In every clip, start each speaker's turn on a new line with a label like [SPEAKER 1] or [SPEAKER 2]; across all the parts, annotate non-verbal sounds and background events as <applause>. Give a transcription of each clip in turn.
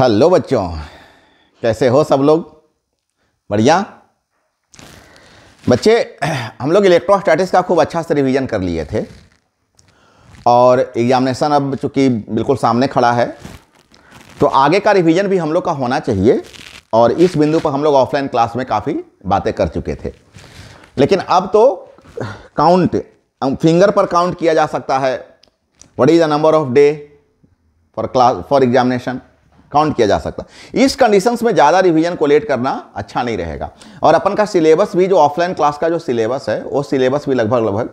[SPEAKER 1] Hello बच्चों कैसे हो सब लोग बढ़िया बच्चे हम लोग इलेक्ट्रोस्टैटिक्स का खूब अच्छा से रिवीजन कर लिए थे और एग्जामिनेशन अब चूँकि बिल्कुल सामने खड़ा है तो आगे का रिवीजन भी हम लोग का होना चाहिए और इस बिंदु पर हम लोग ऑफलाइन क्लास में काफ़ी बातें कर चुके थे लेकिन अब तो काउंट फिंगर पर काउंट किया जा सकता है what is the number of day for class for examination count किया जा सकता है इस कंडीशंस में ज़्यादा रिवीजन लेट करना अच्छा नहीं रहेगा और अपन का सिलेबस भी जो ऑफलाइन क्लास का जो सिलेबस है वो सिलेबस भी लगभग लगभग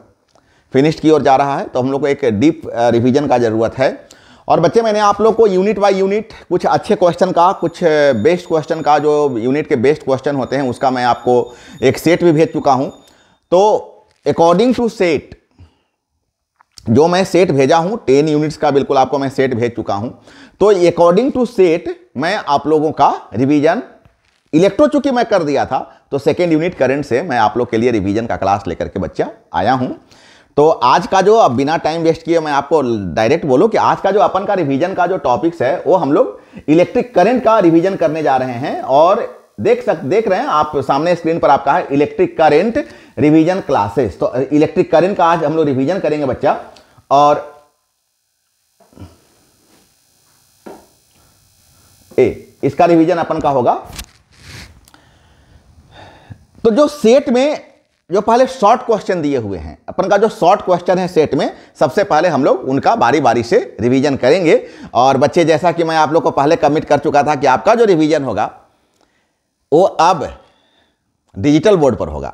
[SPEAKER 1] फिनिश्ड की ओर जा रहा है तो हम लोग को एक डीप रिविजन का ज़रूरत है और बच्चे मैंने आप लोग को यूनिट बाई यूनिट कुछ अच्छे क्वेश्चन का कुछ बेस्ट क्वेश्चन का जो यूनिट के बेस्ट क्वेश्चन होते हैं उसका मैं आपको एक सेट भी भेज चुका हूँ तो अकॉर्डिंग टू सेट जो मैं सेट भेजा हूं टेन यूनिट्स का बिल्कुल आपको मैं सेट भेज चुका हूं तो अकॉर्डिंग टू सेट मैं आप लोगों का रिवीजन इलेक्ट्रो चूंकि मैं कर दिया था तो सेकेंड यूनिट करंट से मैं आप लोग के लिए रिवीजन का क्लास लेकर के बच्चा आया हूं तो आज का जो अब बिना टाइम वेस्ट किए मैं आपको डायरेक्ट बोलू कि आज का जो अपन का रिविजन का जो टॉपिक्स है वो हम लोग इलेक्ट्रिक करेंट का रिविजन करने जा रहे हैं और देख सक देख रहे हैं आप सामने स्क्रीन पर आपका है इलेक्ट्रिक करेंट रिवीजन क्लासेस तो इलेक्ट्रिक uh, करंट का आज हम लोग रिवीजन करेंगे बच्चा और ए इसका रिवीजन अपन का होगा तो जो सेट में जो पहले शॉर्ट क्वेश्चन दिए हुए हैं अपन का जो शॉर्ट क्वेश्चन है सेट में सबसे पहले हम लोग उनका बारी बारी से रिवीजन करेंगे और बच्चे जैसा कि मैं आप लोग को पहले कमिट कर चुका था कि आपका जो रिवीजन होगा वो अब डिजिटल बोर्ड पर होगा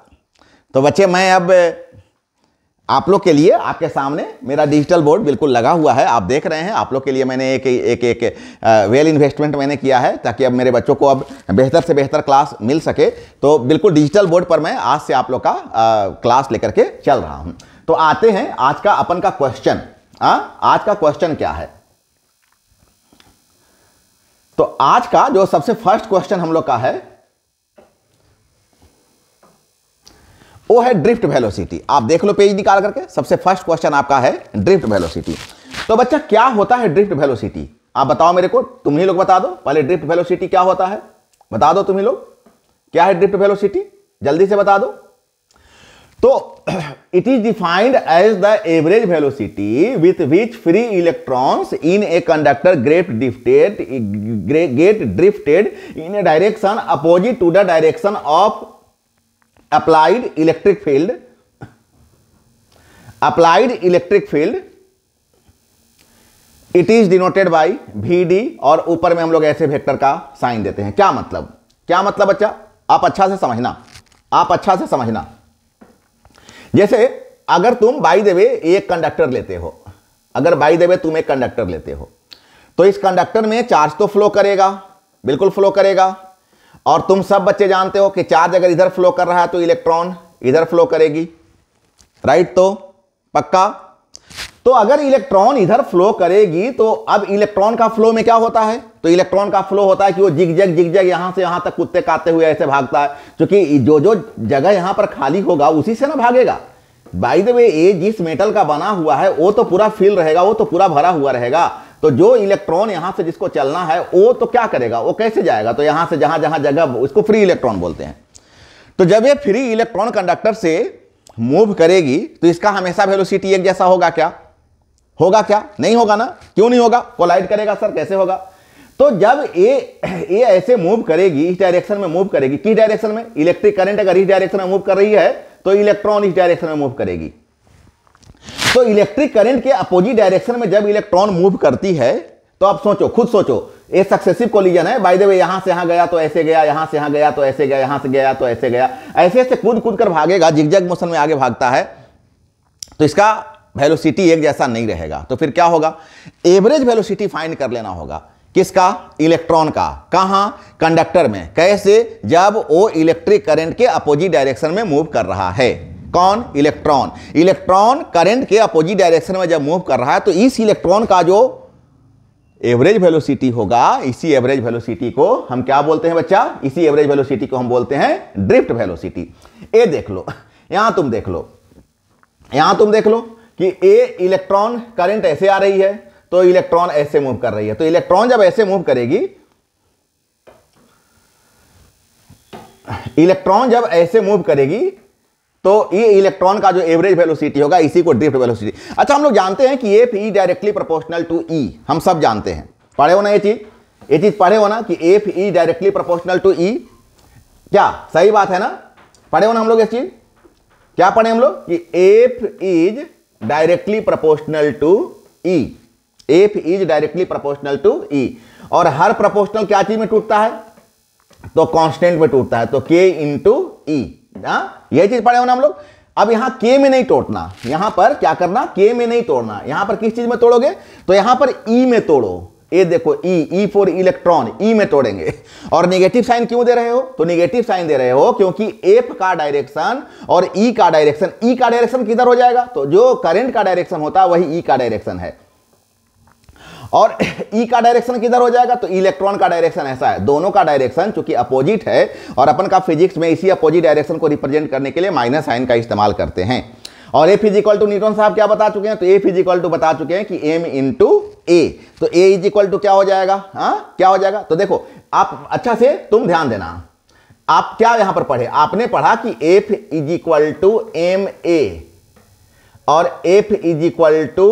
[SPEAKER 1] तो बच्चे मैं अब आप लोग के लिए आपके सामने मेरा डिजिटल बोर्ड बिल्कुल लगा हुआ है आप देख रहे हैं आप लोग के लिए मैंने एक एक एक, वेल इन्वेस्टमेंट मैंने किया है ताकि अब मेरे बच्चों को अब बेहतर से बेहतर क्लास मिल सके तो बिल्कुल डिजिटल बोर्ड पर मैं आज से आप लोग का आ, क्लास लेकर के चल रहा हूं तो आते हैं आज का अपन का क्वेश्चन आज का क्वेश्चन क्या है तो आज का जो सबसे फर्स्ट क्वेश्चन हम लोग का है वो है ड्रिफ्ट वेलोसिटी आप देख लो पेज निकाल करके सबसे फर्स्ट क्वेश्चन आपका है ड्रिफ्ट वेलोसिटी तो बच्चा क्या होता है ड्रिफ्ट वेलोसिटी आप बताओ मेरे को तुम ही लोग बता दो पहले ड्रिफ्ट वेलोसिटी क्या होता है बता दो तुम ही लोग क्या है ड्रिफ्ट वेलोसिटी जल्दी से बता दो तो it is defined as the average velocity with which free electrons in a conductor great drifted get drifted in a direction opposite to the direction of applied electric field applied electric field it is denoted by V D और ऊपर में हम लोग ऐसे vector का sign देते हैं क्या मतलब क्या मतलब बच्चा आप अच्छा से समझना आप अच्छा से समझना जैसे अगर तुम बाई देवे एक कंडक्टर लेते हो अगर बाई देवे तुम एक कंडक्टर लेते हो तो इस कंडक्टर में चार्ज तो फ्लो करेगा बिल्कुल फ्लो करेगा और तुम सब बच्चे जानते हो कि चार्ज अगर इधर फ्लो कर रहा है तो इलेक्ट्रॉन इधर फ्लो करेगी राइट तो पक्का तो अगर इलेक्ट्रॉन इधर फ्लो करेगी तो अब इलेक्ट्रॉन का फ्लो में क्या होता है तो इलेक्ट्रॉन का फ्लो होता है कि वो जिग जग जिग जग यहां से यहां तक कुत्ते काटते हुए ऐसे भागता है क्योंकि जो जो जगह यहां पर खाली होगा उसी से ना भागेगा बाई द वे जिस मेटल का बना हुआ है वो तो पूरा फील रहेगा वो तो पूरा भरा हुआ रहेगा तो जो इलेक्ट्रॉन यहां से जिसको चलना है वो तो क्या करेगा वो कैसे जाएगा तो यहां से जहां जहां जगह उसको फ्री इलेक्ट्रॉन बोलते हैं तो जब ये फ्री इलेक्ट्रॉन कंडक्टर से मूव करेगी तो इसका हमेशा वेलोसिटी एक जैसा होगा क्या होगा क्या नहीं होगा ना क्यों नहीं होगा कोलाइड करेगा सर कैसे होगा तो जब ये ए ऐसे मूव करेगी इस डायरेक्शन में मूव करेगी किस डायरेक्शन में इलेक्ट्रिक करंट अगर इस डायरेक्शन में मूव कर रही है तो इलेक्ट्रॉन इस डायरेक्शन में मूव करेगी तो इलेक्ट्रिक करंट के अपोजिट डायरेक्शन में जब इलेक्ट्रॉन मूव करती है तो आप सोचो खुद सोचो ये सक्सेसिव कोलिजन है बाय द वे यहां से यहां गया तो ऐसे गया यहां से यहां गया तो ऐसे गया यहां से गया तो ऐसे गया ऐसे ऐसे कूद कूद कर भागेगा जिगजैग मोशन में आगे भागता है तो इसका वेलोसिटी एक जैसा नहीं रहेगा तो फिर क्या होगा एवरेज वेलोसिटी फाइंड कर लेना होगा किसका इलेक्ट्रॉन का कहा कंडक्टर में कैसे जब वो इलेक्ट्रिक करंट के अपोजिट डायरेक्शन में मूव कर रहा है कौन इलेक्ट्रॉन इलेक्ट्रॉन करंट के अपोजिट डायरेक्शन में जब मूव कर रहा है तो इस इलेक्ट्रॉन का जो एवरेज वेलोसिटी होगा इसी एवरेज वेलोसिटी को हम क्या बोलते हैं बच्चा इसी एवरेज वेलोसिटी को हम बोलते हैं ड्रिफ्ट वेलोसिटी ए देख लो यहां तुम देख लो यहां तुम देख लो कि ए इलेक्ट्रॉन करंट ऐसे आ रही है तो इलेक्ट्रॉन ऐसे मूव कर रही है तो इलेक्ट्रॉन जब ऐसे मूव करेगी इलेक्ट्रॉन जब ऐसे मूव करेगी तो ये इलेक्ट्रॉन का जो एवरेज वेलोसिटी होगा इसी को ड्रिफ्ट वेलोसिटी अच्छा हम लोग जानते हैं कि F E directly proportional to E हम सब जानते हैं पढ़े हो ना ये चीज ये चीज पढ़े हो ना कि F E directly proportional to E क्या सही बात है ना पढ़े हो ना हम लोग ये चीज क्या पढ़े हम लोग कि F is directly proportional to E F is directly proportional to E और हर प्रोपोर्शनल क्या चीज में टूटता है तो कॉन्स्टेंट में टूटता है तो के इंटू ई यही चीज पढ़े हो ना हम लोग अब यहां के में नहीं तोड़ना यहां पर क्या करना के में नहीं तोड़ना यहां पर किस चीज में तोड़ोगे तो यहां पर ई e में तोड़ो ये देखो ई ई फॉर इलेक्ट्रॉन ई में तोड़ेंगे और निगेटिव साइन क्यों दे रहे हो तो निगेटिव साइन दे रहे हो क्योंकि एफ का डायरेक्शन और ई e का डायरेक्शन ई e का डायरेक्शन किधर हो जाएगा तो जो करेंट का डायरेक्शन होता है वही ई का डायरेक्शन है और ई e का डायरेक्शन किधर हो जाएगा तो इलेक्ट्रॉन का डायरेक्शन ऐसा है दोनों का डायरेक्शन चूंकि अपोजिट है और अपन का फिजिक्स में इसी अपोजिट डायरेक्शन को रिप्रेजेंट करने के लिए माइनस साइन का इस्तेमाल करते हैं और F is equal to Newton साहब क्या बता चुके हैं तो एफ इज टू बता चुके हैं कि एम टू ए तो ए इज इक्वल टू क्या हो जाएगा हाँ क्या हो जाएगा तो देखो आप अच्छा से तुम ध्यान देना आप क्या यहां पर पढ़े आपने पढ़ा कि F is equal to M A और F is equal to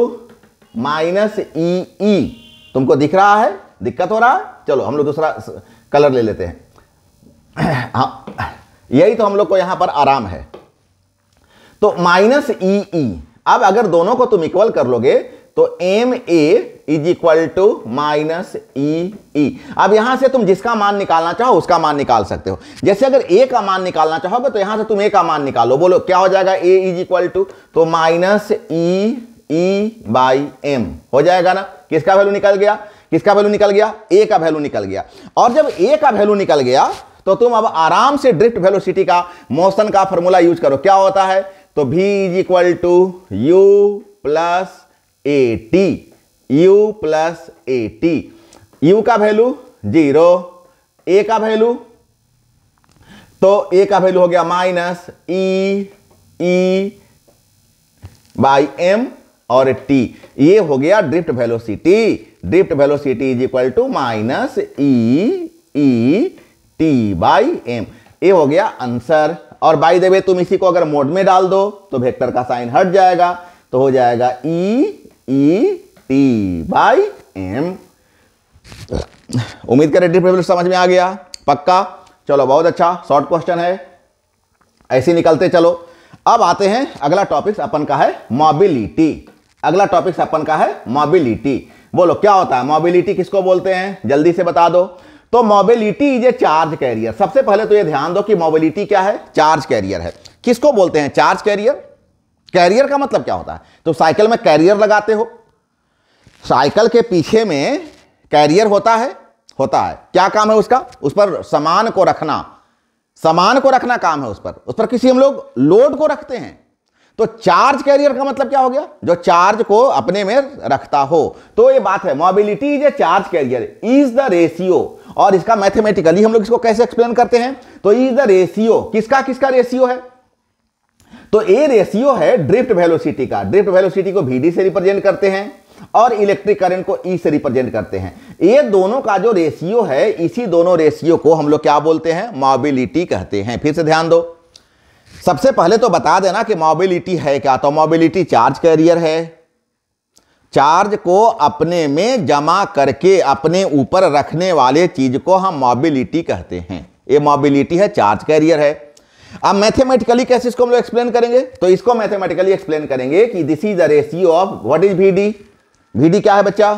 [SPEAKER 1] minus E E तुमको दिख रहा है दिक्कत हो रहा है चलो हम लोग दूसरा कलर ले लेते हैं <clears throat> हाँ यही तो हम लोग को यहां पर आराम है तो माइनस ई ई अब अगर दोनों को तुम इक्वल कर लोगे तो M A is equal to minus E E अब यहां से तुम जिसका मान निकालना चाहो उसका मान निकाल सकते हो जैसे अगर ए का मान निकालना चाहोगे तो यहां से तुम ए का मान निकालो बोलो क्या हो जाएगा ए इज इक्वल टू तो minus E e, E by M हो जाएगा ना किसका वैल्यू निकल गया किसका वैल्यू निकल गया ए का वैल्यू निकल गया और जब ए का वैल्यू निकल गया तो तुम अब आराम से ड्रिफ्ट वेलोसिटी का मोशन का फॉर्मूला यूज करो क्या होता है तो v is equal to U plus A T U plus A T U का वैल्यू जीरो ए का वैल्यू तो ए का वैल्यू हो गया minus E E by M और टी ये हो गया drift velocity drift velocity is equal to minus E E T by M ये हो गया आंसर और बाई देवे तुम इसी को अगर मोड में डाल दो तो वेक्टर का साइन हट जाएगा तो हो जाएगा E E T by M उम्मीद करें वेलोसिटी समझ में आ गया पक्का चलो बहुत अच्छा शॉर्ट क्वेश्चन है ऐसे निकलते चलो अब आते हैं अगला टॉपिक अपन का है मोबिलिटी अगला टॉपिक अपन का है मोबिलिटी बोलो क्या होता है मोबिलिटी किसको बोलते हैं जल्दी से बता दो तो mobility is a charge carrier सबसे पहले तो ये ध्यान दो कि मोबिलिटी क्या है चार्ज कैरियर है किसको बोलते हैं चार्ज कैरियर कैरियर का मतलब क्या होता है तो साइकिल में कैरियर लगाते हो साइकिल के पीछे में कैरियर होता है होता है क्या काम है उसका उस पर सामान को रखना सामान को रखना काम है उस पर उस पर किसी हम लोग लोड को रखते हैं तो चार्ज कैरियर का मतलब क्या हो गया जो चार्ज को अपने में रखता हो तो ये बात है mobility is a charge carrier is the ratio और इसका मैथमेटिकली हम लोग इसको कैसे एक्सप्लेन करते हैं तो इज द रेशियो किसका किसका रेशियो है तो ए रेशियो है ड्रिफ्ट वेलोसिटी का ड्रिफ्ट वेलोसिटी को वीडी से रिप्रेजेंट करते हैं और इलेक्ट्रिक करंट को ई e से रिप्रेजेंट करते हैं ये दोनों का जो रेशियो है इसी दोनों रेशियो को हम लोग क्या बोलते हैं मोबिलिटी कहते हैं फिर से ध्यान दो सबसे पहले तो बता देना कि मोबिलिटी है क्या तो मोबिलिटी चार्ज कैरियर है चार्ज को अपने में जमा करके अपने ऊपर रखने वाले चीज को हम मोबिलिटी कहते हैं ये मोबिलिटी है चार्ज कैरियर है अब मैथमेटिकली कैसे इसको हम लोग एक्सप्लेन करेंगे तो इसको मैथमेटिकली एक्सप्लेन करेंगे कि this is a ratio of what is V D V D क्या है बच्चा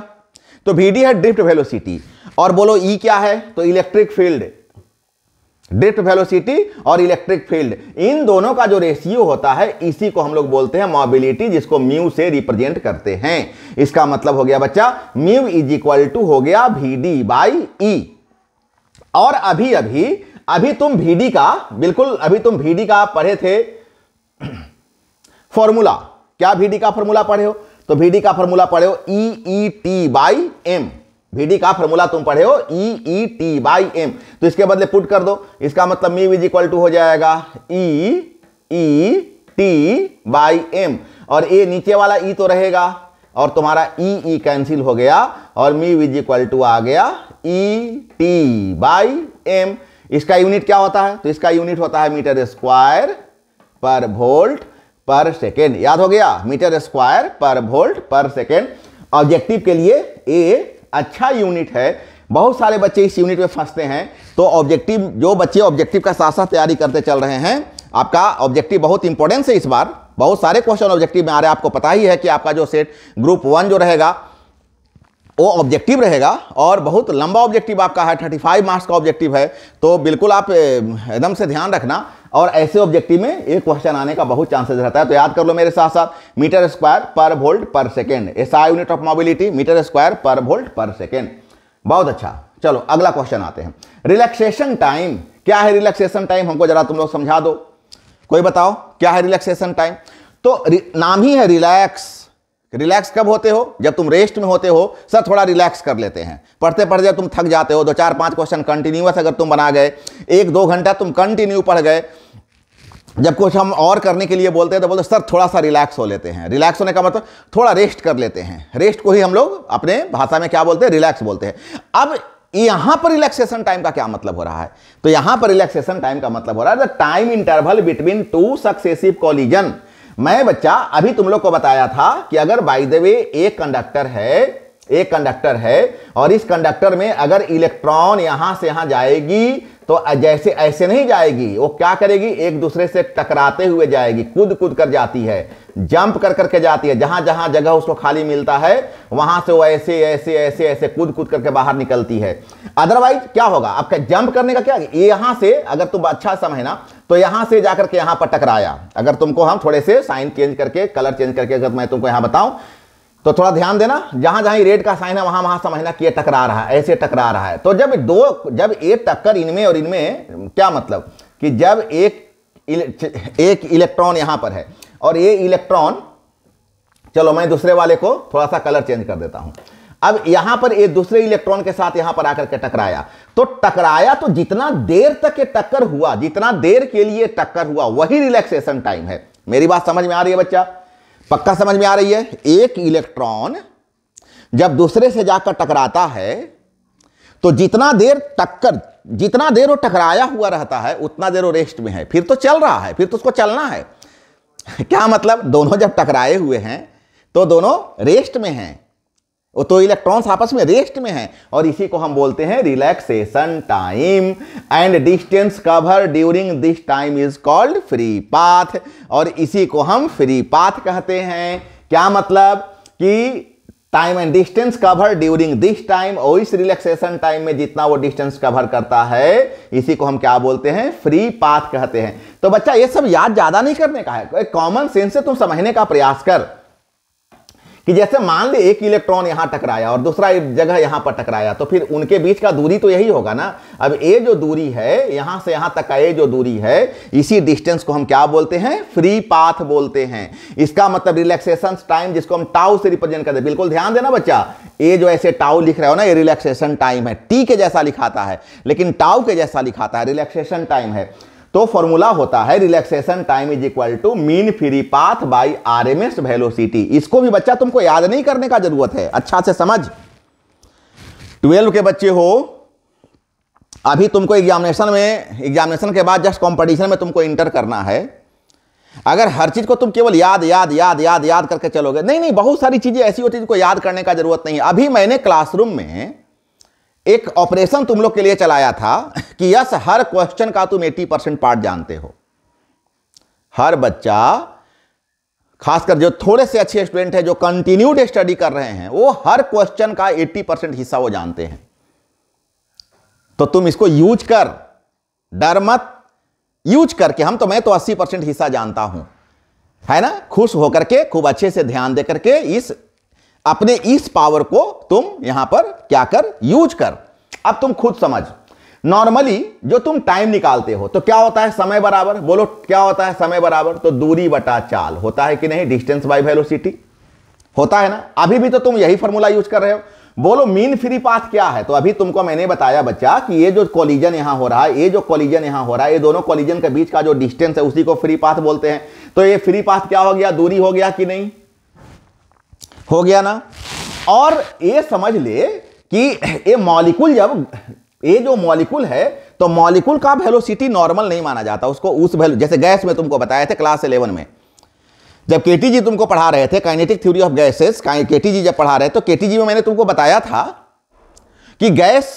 [SPEAKER 1] तो वीडी है ड्रिफ्ट वेलोसिटी और बोलो ई e क्या है तो इलेक्ट्रिक फील्ड ड्रिफ्ट वेलोसिटी और इलेक्ट्रिक फील्ड इन दोनों का जो रेशियो होता है इसी को हम लोग बोलते हैं मोबिलिटी जिसको म्यू से रिप्रेजेंट करते हैं इसका मतलब हो गया बच्चा म्यू इज इक्वल टू हो गया वी डी बाई ई और अभी अभी अभी तुम वीडी का बिल्कुल अभी तुम वीडी का पढ़े थे फॉर्मूला क्या डी का फॉर्मूला पढ़े हो तो डी का फॉर्मूला पढ़े हो E E T by M V D का फॉर्मूला तुम पढ़े हो E E T by M तो इसके बदले पुट कर दो इसका मतलब मी विज इक्वल टू हो जाएगा E E T by M और ए नीचे वाला ई e तो रहेगा और तुम्हारा E e, E e cancel हो गया और मी विज इक्वल टू आ गया ई टी बाई एम इसका यूनिट क्या होता है तो इसका यूनिट होता है metre square per volt per second याद हो गया metre square per volt per second objective के लिए ए अच्छा यूनिट है बहुत सारे बच्चे इस यूनिट में फंसते हैं तो ऑब्जेक्टिव जो बच्चे ऑब्जेक्टिव का साथ साथ तैयारी करते चल रहे हैं आपका ऑब्जेक्टिव बहुत इंपॉर्टेंस है इस बार बहुत सारे क्वेश्चन ऑब्जेक्टिव में आ रहे हैं आपको पता ही है कि आपका जो सेट ग्रुप वन जो रहेगा वो ऑब्जेक्टिव रहेगा और बहुत लंबा ऑब्जेक्टिव आपका है थर्टी फाइव मार्क्स का ऑब्जेक्टिव है तो बिल्कुल आप एकदम से ध्यान रखना और ऐसे ऑब्जेक्टिव में एक क्वेश्चन आने का बहुत चांसेस रहता है तो याद कर लो मेरे साथ साथ metre square per volt per second S I unit of mobility metre square per volt per second बहुत अच्छा चलो अगला क्वेश्चन आते हैं रिलैक्सेशन टाइम क्या है रिलैक्सेशन टाइम हमको जरा तुम लोग समझा दो कोई बताओ क्या है रिलैक्सेशन टाइम तो नाम ही है रिलैक्स रिलैक्स कब होते हो जब तुम रेस्ट में होते हो सर थोड़ा रिलैक्स कर लेते हैं पढ़ते पढ़ते तुम थक जाते हो दो चार पांच क्वेश्चन कंटिन्यूस अगर तुम बना गए एक दो घंटा तुम कंटिन्यू पढ़ गए जब कुछ हम और करने के लिए बोलते हैं तो बोलते सर थोड़ा सा रिलैक्स हो लेते हैं रिलैक्स होने का मतलब थोड़ा रेस्ट कर लेते हैं रेस्ट को ही हम लोग अपने भाषा में क्या बोलते हैं रिलैक्स बोलते हैं अब यहां पर रिलैक्सेशन टाइम का क्या मतलब हो रहा है तो यहां पर रिलैक्सेशन टाइम का मतलब हो रहा है the time interval between two successive collision मैं बच्चा अभी तुम लोग को बताया था कि अगर बाई द वे एक कंडक्टर है एक कंडक्टर है और इस कंडक्टर में अगर इलेक्ट्रॉन यहां से यहां जाएगी तो जैसे ऐसे नहीं जाएगी वो क्या करेगी एक दूसरे से टकराते हुए जाएगी कूद कूद कर जाती है जंप कर करके जाती है जहां जहां जगह उसको खाली मिलता है वहां से वो ऐसे ऐसे ऐसे ऐसे कूद कूद करके बाहर निकलती है अदरवाइज क्या होगा आपका जंप करने का क्या यहां से अगर तुम अच्छा समझना तो यहां से जाकर के यहां पर टकराया अगर तुमको हम थोड़े से साइन चेंज करके कलर चेंज करके अगर मैं तुमको यहां बताऊं तो थोड़ा ध्यान देना जहां जहां रेड का साइन है वहां वहां समझना कि ये टकरा रहा है ऐसे टकरा रहा है तो जब दो जब एक टक्कर इनमें और इनमें क्या मतलब कि जब एक एक इलेक्ट्रॉन यहां पर है और ये इलेक्ट्रॉन चलो मैं दूसरे वाले को थोड़ा सा कलर चेंज कर देता हूं अब यहां पर ये दूसरे इलेक्ट्रॉन के साथ यहां पर आकर के टकराया तो टकराया तो जितना देर तक ये टक्कर हुआ जितना देर के लिए टक्कर हुआ वही रिलैक्सेशन टाइम है मेरी बात समझ में आ रही है बच्चा पक्का समझ में आ रही है एक इलेक्ट्रॉन जब दूसरे से जाकर टकराता है तो जितना देर टक्कर जितना देर वो टकराया हुआ रहता है उतना देर वो रेस्ट में है फिर तो चल रहा है फिर तो उसको चलना है <laughs> क्या मतलब दोनों जब टकराए हुए हैं तो दोनों रेस्ट में हैं तो इलेक्ट्रॉन्स आपस में रेस्ट में हैं और इसी को हम बोलते हैं relaxation time and distance cover during this time is called free path और इसी को हम फ्री पाथ कहते हैं क्या मतलब कि time and distance cover during this time और इस रिलैक्सेशन टाइम में जितना वो डिस्टेंस कवर करता है इसी को हम क्या बोलते हैं फ्री पाथ कहते हैं तो बच्चा ये सब याद ज़्यादा नहीं करने का है कॉमन सेंस से तुम समझने का प्रयास कर कि जैसे मान ले एक इलेक्ट्रॉन यहां टकराया और दूसरा जगह यहां पर टकराया तो फिर उनके बीच का दूरी तो यही होगा ना अब ए जो दूरी है यहां से यहां तक का ए जो दूरी है इसी डिस्टेंस को हम क्या बोलते हैं फ्री पाथ बोलते हैं इसका मतलब रिलैक्सेशन टाइम जिसको हम टाउ से रिप्रेजेंट करते बिल्कुल ध्यान देना बच्चा ए जो ऐसे टाउ लिख रहे हो ना ये रिलैक्सेशन टाइम है टी के जैसा लिखाता है लेकिन टाउ के जैसा लिखाता है रिलैक्सेशन टाइम है तो फॉर्मूला होता है relaxation time is equal to mean free path by R M S velocity इसको भी बच्चा तुमको याद नहीं करने का जरूरत है अच्छा से समझ ट्वेल्व के बच्चे हो अभी तुमको एग्जामिनेशन में एग्जामिनेशन के बाद जस्ट कंपटीशन में तुमको इंटर करना है अगर हर चीज़ को तुम केवल याद याद याद याद याद करके चलोगे नहीं नहीं बहुत सारी चीज़ें ऐसी होती जिनको याद करने का जरूरत नहीं है अभी मैंने क्लासरूम में एक ऑपरेशन तुम लोग के लिए चलाया था कि यस हर क्वेश्चन का तुम 80 परसेंट पार्ट जानते हो हर बच्चा खासकर जो थोड़े से अच्छे स्टूडेंट है जो कंटिन्यूड स्टडी कर रहे हैं वो हर क्वेश्चन का 80 परसेंट हिस्सा वो जानते हैं तो तुम इसको यूज कर डर मत यूज करके हम तो मैं तो अस्सी परसेंट हिस्सा जानता हूं है ना खुश होकर के खूब अच्छे से ध्यान देकर के इस अपने इस पावर को तुम यहां पर क्या कर यूज कर अब तुम खुद समझ नॉर्मली जो तुम टाइम निकालते हो तो क्या होता है समय बराबर बोलो क्या होता है समय बराबर तो दूरी बटा चाल होता है कि नहीं डिस्टेंस बाई वेलोसिटी होता है ना अभी भी तो तुम यही फॉर्मूला यूज कर रहे हो बोलो मीन फ्री पाथ क्या है तो अभी तुमको मैंने बताया बच्चा कि ये जो कॉलिजन यहां हो रहा है ये जो कॉलिजन यहां हो रहा है ये दोनों कॉलिजन के बीच का जो डिस्टेंस है उसी को फ्री पाथ बोलते हैं तो ये फ्री पाथ क्या हो गया दूरी हो गया कि नहीं हो गया ना और ये समझ ले कि ये मॉलिक्यूल जब ये जो मॉलिक्यूल है तो मॉलिक्यूल का वेलोसिटी नॉर्मल नहीं माना जाता उसको उस वेलो जैसे गैस में तुमको बताए थे क्लास इलेवन में जब के जी तुमको पढ़ा रहे थे काइनेटिक थ्योरी ऑफ गैसेस के जी जब पढ़ा रहे तो के जी में मैंने तुमको बताया था कि गैस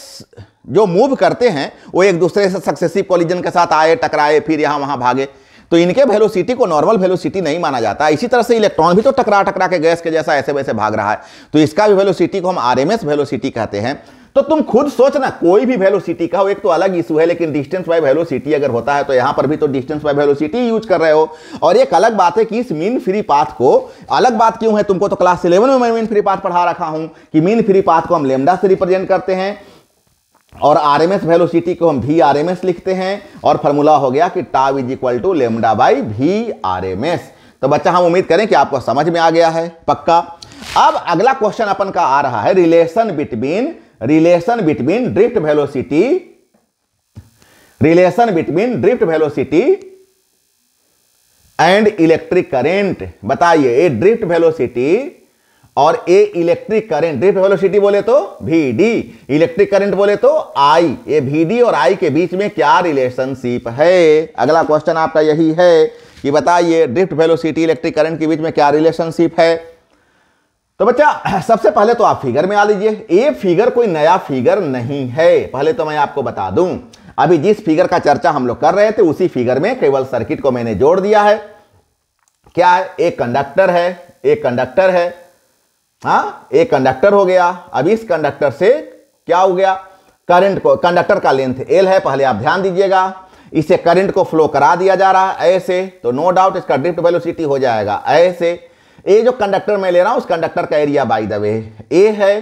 [SPEAKER 1] जो मूव करते हैं वो एक दूसरे से सक्सेसिव कॉलिजन के साथ आए टकराए फिर यहां वहां भागे तो इनके वेलोसिटी को नॉर्मल वेलोसिटी नहीं माना जाता इसी तरह से इलेक्ट्रॉन भी तो टकरा टकरा के गैस के जैसा ऐसे वैसे भाग रहा है तो इसका भी वेलोसिटी को हम आरएमएस वेलोसिटी कहते हैं तो तुम खुद सोचना कोई भी वेलोसिटी का हो एक तो अलग इशू है लेकिन डिस्टेंस बाय वेलोसिटी अगर होता है तो यहां पर भी तो डिस्टेंस बाय वेलोसिटी यूज कर रहे हो और एक अलग बात है कि इस मीन फ्री पाथ को अलग बात क्यों है तुमको तो क्लास इलेवन में मैं मीन फ्री पाथ पढ़ा रखा हूं कि मीन फ्री पाथ को हम लेमडा से रिप्रेजेंट करते हैं और आर एम एस वेलोसिटी को हम भी आर एम एस लिखते हैं और फॉर्मूला हो गया कि tau is equal to lambda by V R M S तो बच्चा हम उम्मीद करें कि आपको समझ में आ गया है पक्का अब अगला क्वेश्चन अपन का आ रहा है relation between relation between drift velocity relation between drift velocity and electric current बताइए ड्रिफ्ट वेलोसिटी और a electric current drift velocity बोले तो भी डी इलेक्ट्रिक करंट बोले तो आई ए भी डी और आई के बीच में क्या रिलेशनशिप है अगला क्वेश्चन आपका यही है कि बताइए ड्रिफ्ट वेलोसिटी इलेक्ट्रिक करंट के बीच में क्या रिलेशनशिप है तो बच्चा सबसे पहले तो आप फिगर में आ लीजिए ये फिगर कोई नया फिगर नहीं है पहले तो मैं आपको बता दूं अभी जिस फिगर का चर्चा हम लोग कर रहे थे उसी फिगर में केवल सर्किट को मैंने जोड़ दिया है क्या है एक कंडक्टर है एक कंडक्टर है हाँ एक कंडक्टर हो गया अब इस कंडक्टर से क्या हो गया करंट को कंडक्टर का लेंथ एल है पहले आप ध्यान दीजिएगा इसे करंट को फ्लो करा दिया जा रहा है ऐसे तो नो डाउट इसका ड्रिफ्ट वेलोसिटी हो जाएगा ऐसे ये जो कंडक्टर मैं ले रहा हूँ उस कंडक्टर का area by the way A है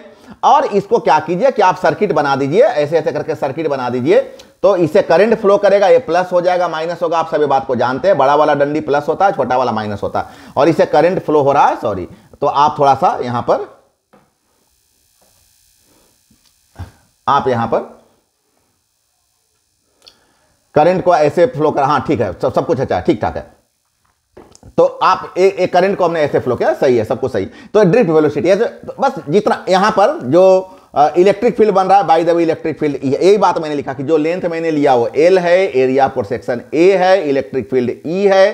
[SPEAKER 1] और इसको क्या कीजिए कि आप सर्किट बना दीजिए ऐसे ऐसे करके सर्किट बना दीजिए तो इसे करंट फ्लो करेगा ये प्लस हो जाएगा माइनस होगा आप सभी बात को जानते हैं बड़ा वाला डंडी प्लस होता है छोटा वाला माइनस होता है और इसे करंट फ्लो हो रहा है सॉरी तो आप थोड़ा सा यहां पर आप यहां पर करंट को ऐसे फ्लो कर हाँ ठीक है सब सब कुछ अच्छा है ठीक ठाक है तो आप ए, ए करंट को हमने ऐसे फ्लो किया सही है सब कुछ सही तो ड्रिफ्ट वेलोसिटी है तो बस जितना यहां पर जो इलेक्ट्रिक फील्ड बन रहा है by the way electric field यही बात मैंने लिखा कि जो लेंथ मैंने लिया वो एल है एरिया ऑफ सेक्शन ए है इलेक्ट्रिक फील्ड ई है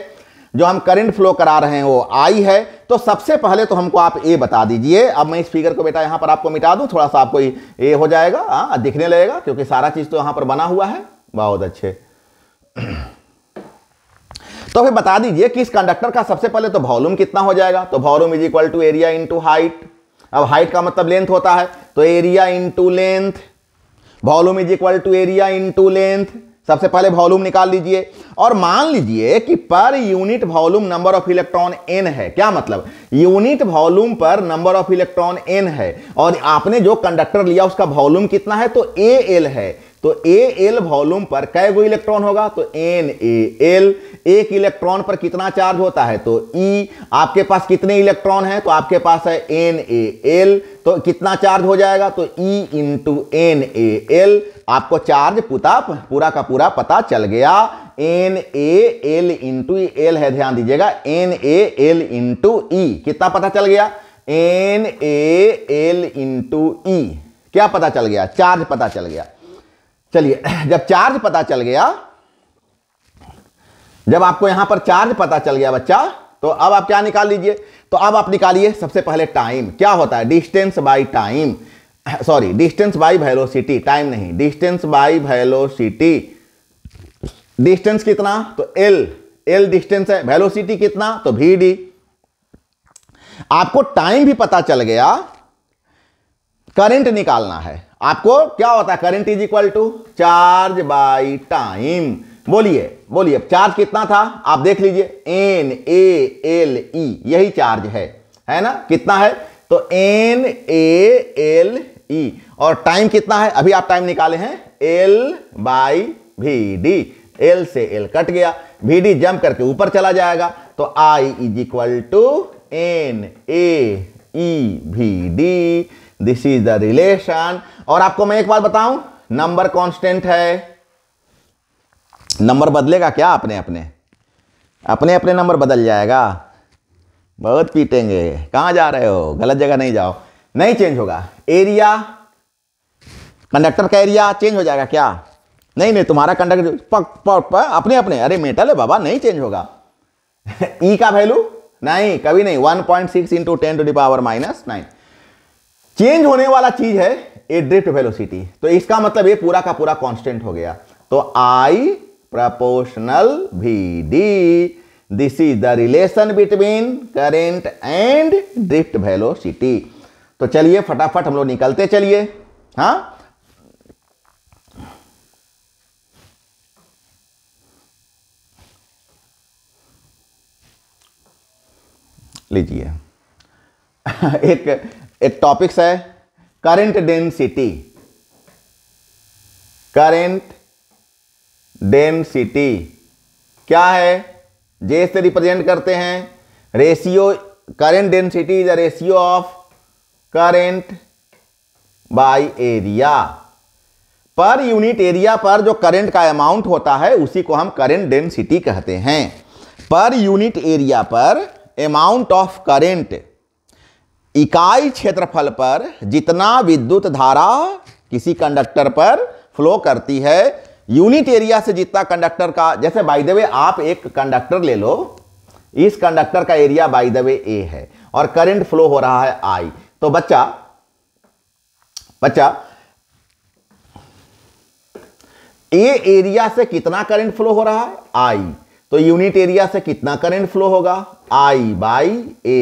[SPEAKER 1] जो हम करंट फ्लो करा रहे हैं वो आई है तो सबसे पहले तो हमको आप ए बता दीजिए अब मैं इस फिगर को बेटा यहां पर आपको मिटा दूं थोड़ा सा आपको ए हो जाएगा हाँ दिखने लगेगा क्योंकि सारा चीज़ तो यहां पर बना हुआ है बहुत अच्छे तो फिर बता दीजिए कि इस कंडक्टर का सबसे पहले तो वॉल्यूम कितना हो जाएगा तो volume is equal to area into height अब हाइट का मतलब लेंथ होता है तो area into length volume is equal to area into length सबसे पहले वॉल्यूम निकाल लीजिए और मान लीजिए कि पर unit volume number of electron N है क्या मतलब यूनिट वॉल्यूम पर नंबर ऑफ इलेक्ट्रॉन एन है और आपने जो कंडक्टर लिया उसका वॉल्यूम कितना है तो ए एल है तो ए एल वॉल्यूम पर कै गो इलेक्ट्रॉन होगा तो एन ए एल एक इलेक्ट्रॉन पर कितना चार्ज होता है तो ई e, आपके पास कितने इलेक्ट्रॉन है तो आपके पास है एन ए एल तो कितना चार्ज हो जाएगा तो E into N A L आपको चार्ज पुता पूरा का पूरा पता चल गया N A L into L है ध्यान दीजिएगा N A L into E कितना पता चल गया N A L into E क्या पता चल गया चार्ज पता चल गया चलिए जब चार्ज पता चल गया जब आपको यहां पर चार्ज पता चल गया बच्चा तो अब आप क्या निकाल लीजिए तो अब आप निकालिए सबसे पहले टाइम क्या होता है distance by time sorry distance by velocity time नहीं डिस्टेंस बाय वेलोसिटी डिस्टेंस कितना तो एल एल डिस्टेंस है वेलोसिटी कितना तो वी डी आपको टाइम भी पता चल गया करंट निकालना है आपको क्या होता है current is equal to charge by time बोलिए बोलिए चार्ज कितना था आप देख लीजिए एन ए एल ई यही चार्ज है है ना कितना है तो एन ए एल ई और टाइम कितना है अभी आप टाइम निकाले हैं L by V D L से एल कट गया भी डी जम करके ऊपर चला जाएगा तो I is equal to N A E V D this is the relation और आपको मैं एक बात बताऊं नंबर कांस्टेंट है नंबर बदलेगा क्या अपने अपने अपने अपने नंबर बदल जाएगा बहुत पीटेंगे कहां जा रहे हो गलत जगह नहीं जाओ नहीं चेंज होगा एरिया कंडक्टर का एरिया चेंज हो जाएगा क्या नहीं नहीं तुम्हारा कंडक्टर पक, पक, पक, अपने अपने अरे मेटल है बाबा नहीं चेंज होगा ई <laughs> e का वैल्यू नहीं कभी नहीं 1.6 point six into ten to the power minus nine change होने वाला चीज है ए ड्रिफ्ट वेलोसिटी तो इसका मतलब ये पूरा का पूरा कांस्टेंट हो गया तो I proportional V D this is the relation between current and drift velocity तो चलिए फटाफट हम लोग निकलते चलिए हा लीजिए <laughs> एक एक टॉपिक्स है करंट डेंसिटी करंट डेंसिटी क्या है जे से रिप्रेजेंट करते हैं ratio current density is a ratio of current by area पर यूनिट एरिया पर जो करंट का अमाउंट होता है उसी को हम करंट डेंसिटी कहते हैं पर यूनिट एरिया पर अमाउंट ऑफ करंट इकाई क्षेत्रफल पर जितना विद्युत धारा किसी कंडक्टर पर फ्लो करती है यूनिट एरिया से जितना कंडक्टर का जैसे बाई द वे आप एक कंडक्टर ले लो इस कंडक्टर का area by the way A है और करंट फ्लो हो रहा है आई तो बच्चा बच्चा ए एरिया से कितना करंट फ्लो हो रहा है आई तो यूनिट एरिया से कितना करंट फ्लो होगा आई बाई ए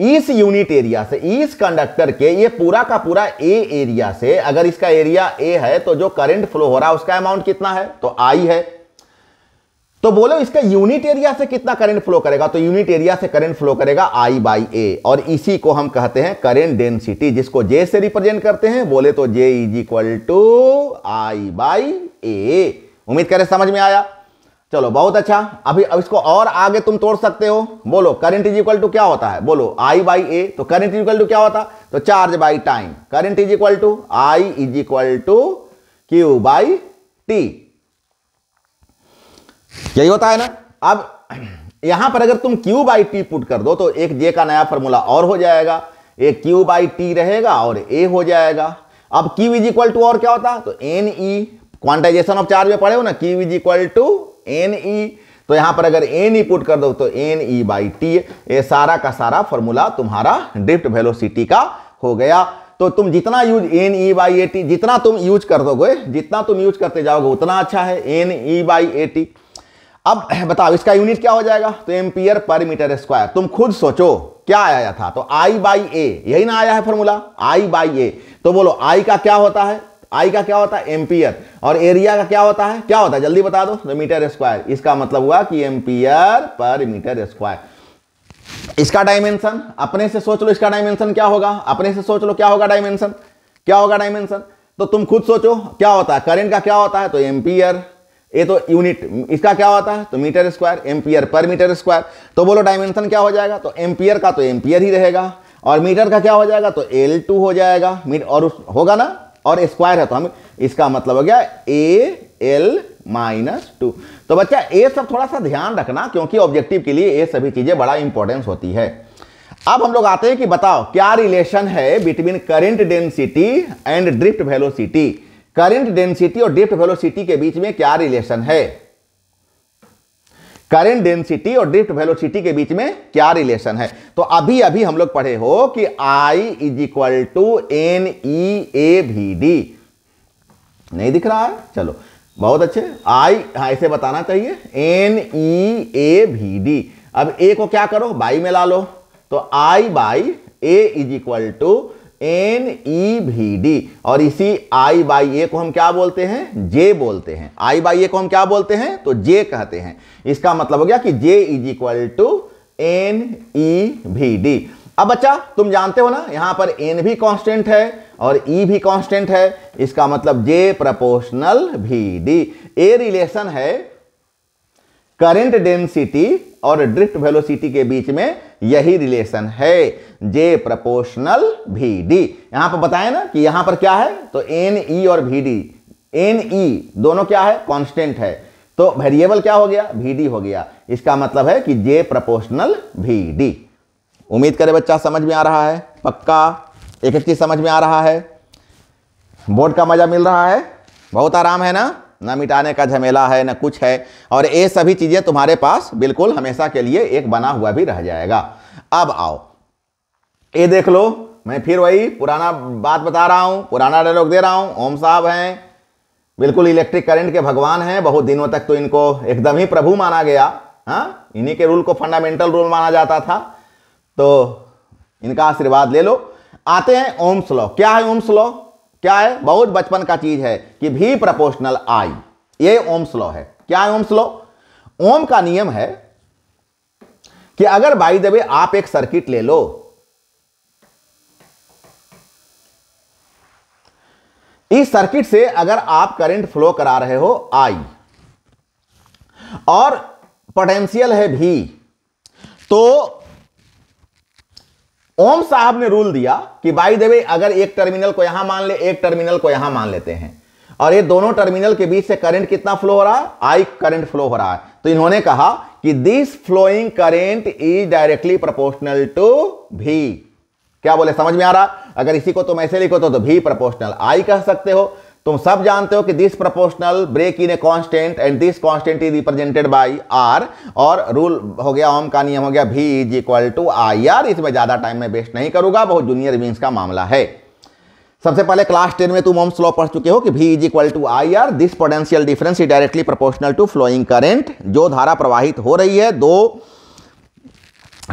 [SPEAKER 1] इस यूनिट एरिया से इस कंडक्टर के ये पूरा का पूरा ए एरिया से अगर इसका एरिया ए है तो जो करंट फ्लो हो रहा है उसका अमाउंट कितना है तो आई है तो बोलो इसका यूनिट एरिया से कितना करंट फ्लो करेगा तो यूनिट एरिया से करंट फ्लो करेगा आई बाई ए और इसी को हम कहते हैं करंट डेंसिटी जिसको जे से रिप्रेजेंट करते हैं बोले तो J is equal to I by A उम्मीद करें समझ में आया चलो बहुत अच्छा अभी अब इसको और आगे तुम तोड़ सकते हो बोलो करंट इज इक्वल टू क्या होता है बोलो आई बाई ए तो करंट इज इक्वल टू क्या होता तो charge by time current is equal to I is equal to Q by T यही होता है ना अब यहां पर अगर तुम क्यू बाई टी पुट कर दो तो एक जे का नया फॉर्मूला और हो जाएगा एक क्यू बाई टी रहेगा और ए हो जाएगा अब क्यू इज इक्वल टू और क्या होता तो N E quantization of charge में पढ़े हो ना Q is equal to N E तो यहां पर अगर एन ई पुट कर दो तो एन ई बाई टी ये सारा का सारा फॉर्मूला तुम्हारा ड्रिफ्ट वेलोसिटी का हो गया तो तुम जितना use N E by A T जितना तुम यूज कर दोगे जितना तुम यूज करते जाओगे उतना अच्छा है N E by A T अब <clears throat> बताओ इसका यूनिट क्या हो जाएगा तो एम्पियर पर मीटर स्क्वायर तुम खुद सोचो क्या आया था तो आई बाई ए यही ना आया है फॉर्मूला आई बाई ए तो बोलो आई का क्या होता है आई का क्या होता है एम्पियर और एरिया का क्या होता है क्या होता है जल्दी बता दो मीटर स्क्वायर इसका मतलब हुआ कि एम्पियर पर मीटर स्क्वायर इसका डायमेंशन अपने से सोच लो इसका डायमेंशन क्या होगा अपने से सोच लो क्या होगा डायमेंशन क्या होगा डायमेंशन तो तुम खुद सोचो क्या होता है करंट का क्या होता है तो एम्पियर ये तो यूनिट इसका क्या होता है तो meter square ampere per meter square तो बोलो डायमेंशन क्या हो जाएगा तो एम्पियर का तो एम्पियर ही रहेगा और मीटर का क्या हो जाएगा तो एल टू हो जाएगा और उस होगा ना और स्क्वायर है तो हम इसका मतलब हो गया ए एल माइनस टू तो बच्चा ए सब थोड़ा सा ध्यान रखना क्योंकि ऑब्जेक्टिव के लिए ये सभी चीज़ें बड़ा इंपॉर्टेंस होती है अब हम लोग आते हैं कि बताओ क्या रिलेशन है between current density and drift velocity current density और ड्रिफ्ट वेलोसिटी के बीच में क्या रिलेशन है करेंट डेंसिटी और ड्रिफ्ट वेलोसिटी के बीच में क्या रिलेशन है तो अभी अभी हम लोग पढ़े हो कि I is equal to N E A V D नहीं दिख रहा है चलो बहुत अच्छे आई हाँ ऐसे बताना चाहिए N E A V D अब ए को क्या करो बाई में ला लो तो I by A is equal to N E V D और इसी आई बाई ए को हम क्या बोलते हैं जे बोलते हैं आई बाई ए को हम क्या बोलते हैं तो जे कहते हैं इसका मतलब हो गया कि J is equal to N E V D अब बच्चा तुम जानते हो ना यहां पर एन भी कांस्टेंट है और ई e भी कांस्टेंट है इसका मतलब J proportional V D a relation है करंट डेंसिटी और ड्रिफ्ट वेलोसिटी के बीच में यही रिलेशन है जे प्रपोशनल भी डी यहां पर बताए ना कि यहां पर क्या है तो एन ई e और भी डी एन ई दोनों क्या है कांस्टेंट है तो वेरिएबल क्या हो गया भी डी हो गया इसका मतलब है कि जे प्रपोशनल भी डी उम्मीद करे बच्चा समझ में आ रहा है पक्का एक एक चीज समझ में आ रहा है बोर्ड का मजा मिल रहा है बहुत आराम है ना ना मिटाने का झमेला है ना कुछ है और ये सभी चीज़ें तुम्हारे पास बिल्कुल हमेशा के लिए एक बना हुआ भी रह जाएगा अब आओ ये देख लो मैं फिर वही पुराना बात बता रहा हूँ पुराना डायलॉग दे रहा हूँ ओम साहब हैं बिल्कुल इलेक्ट्रिक करंट के भगवान हैं बहुत दिनों तक तो इनको एकदम ही प्रभु माना गया हाँ इन्हीं के रूल को फंडामेंटल रूल माना जाता था तो इनका आशीर्वाद ले लो आते हैं ओम्स लॉ क्या है ओम्स लॉ क्या है बहुत बचपन का चीज है कि भी प्रपोशनल आई ये ओम्स लॉ है क्या है ओम्स लॉ ओम का नियम है कि अगर बाई दबे आप एक सर्किट ले लो इस सर्किट से अगर आप करंट फ्लो करा रहे हो आई और पोटेंशियल है भी तो ओम साहब ने रूल दिया कि बाई देवे अगर एक टर्मिनल को यहां मान ले एक टर्मिनल को यहां मान लेते हैं और ये दोनों टर्मिनल के बीच से करंट कितना फ्लो हो रहा है आई करंट फ्लो हो रहा है तो इन्होंने कहा कि this flowing current is directly proportional to V क्या बोले समझ में आ रहा अगर इसी को तुम ऐसे लिखो तो, भी प्रोपोर्शनल आई कह सकते हो तुम सब जानते हो कि this proportional break in a constant and this constant is represented by R और रूल हो गया ओम का नियम हो गया V is equal to I R इसमें ज़्यादा टाइम में वेस्ट नहीं करूंगा बहुत जूनियर विंग्स का मामला है सबसे पहले क्लास टेन में तुम ओम स्लो पढ़ चुके हो कि V is equal to I R this potential difference is directly proportional to flowing current जो धारा प्रवाहित हो रही है दो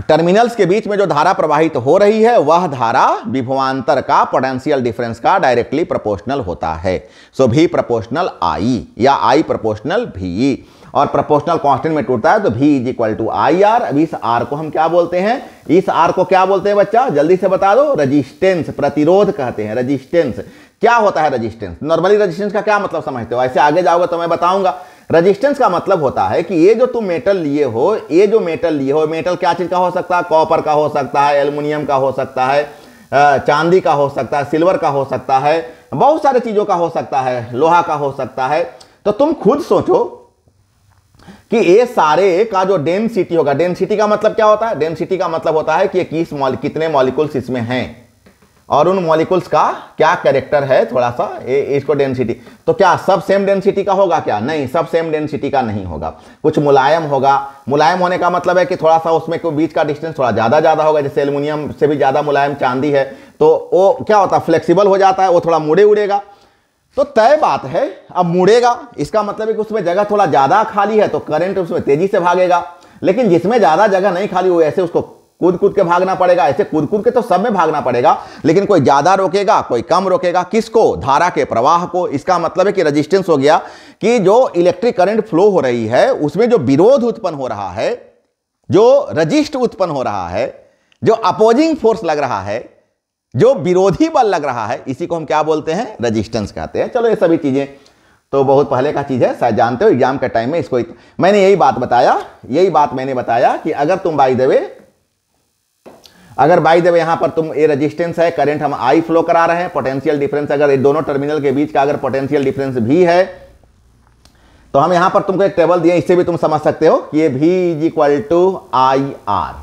[SPEAKER 1] टर्मिनल्स के बीच में जो धारा प्रवाहित हो रही है वह धारा विभवांतर का पोटेंशियल डिफरेंस का डायरेक्टली प्रोपोर्शनल होता है सो भी प्रोपोर्शनल आई या आई प्रोपोर्शनल भी और प्रोपोर्शनल कांस्टेंट में टूटता है तो V is equal to I R अब इस आर को हम क्या बोलते हैं इस आर को क्या बोलते हैं बच्चा जल्दी से बता दो रजिस्टेंस प्रतिरोध कहते हैं रजिस्टेंस क्या होता है रजिस्टेंस नॉर्मली रजिस्टेंस का क्या मतलब समझते हो ऐसे आगे जाओगे तो मैं बताऊंगा रेजिस्टेंस का मतलब होता है कि ये जो तुम मेटल लिए हो ये जो मेटल लिए हो मेटल क्या चीज़ का हो सकता है कॉपर का हो सकता है एल्युमिनियम का हो सकता है चांदी का हो सकता है सिल्वर का हो सकता है बहुत सारे चीज़ों का हो सकता है लोहा का हो सकता है तो तुम खुद सोचो कि ये सारे का जो डेंसिटी होगा डेंसिटी का मतलब क्या होता है डेंसिटी का मतलब होता है कि किस मॉल कितने मॉलिकुल्स इसमें हैं और उन मॉलिकुल्स का क्या कैरेक्टर है थोड़ा सा ए, इसको डेंसिटी तो क्या सब सेम डेंसिटी का होगा क्या नहीं सब सेम डेंसिटी का नहीं होगा कुछ मुलायम होगा मुलायम होने का मतलब है कि थोड़ा सा उसमें को बीच का डिस्टेंस थोड़ा ज़्यादा ज़्यादा होगा जैसे एल्यूमिनियम से भी ज़्यादा मुलायम चांदी है तो वो क्या होता है फ्लेक्सीबल हो जाता है वो थोड़ा मुड़े उड़ेगा तो तय बात है अब मुड़ेगा इसका मतलब है कि उसमें जगह थोड़ा ज़्यादा खाली है तो करेंट उसमें तेज़ी से भागेगा लेकिन जिसमें ज़्यादा जगह नहीं खाली हुई ऐसे उसको कूद कूद के भागना पड़ेगा ऐसे कूद कूद के तो सब में भागना पड़ेगा लेकिन कोई ज़्यादा रोकेगा कोई कम रोकेगा किसको धारा के प्रवाह को इसका मतलब है कि रजिस्टेंस हो गया कि जो इलेक्ट्रिक करंट फ्लो हो रही है उसमें जो विरोध उत्पन्न हो रहा है जो रजिस्ट उत्पन्न हो रहा है जो अपोजिंग फोर्स लग रहा है जो विरोधी बल लग रहा है इसी को हम क्या बोलते हैं रजिस्टेंस कहते हैं चलो ये सभी चीज़ें तो बहुत पहले का चीज़ है शायद जानते हो एग्जाम के टाइम में इसको मैंने यही बात बताया यही बात मैंने बताया कि अगर तुम बाई देवे अगर बाई देव यहां पर तुम ये रेजिस्टेंस है करंट हम आई फ्लो करा रहे हैं पोटेंशियल डिफरेंस अगर दोनों टर्मिनल के बीच का अगर पोटेंशियल डिफरेंस भी है तो हम यहां पर तुमको एक टेबल दिए इससे भी तुम समझ सकते हो कि ये V is equal to I R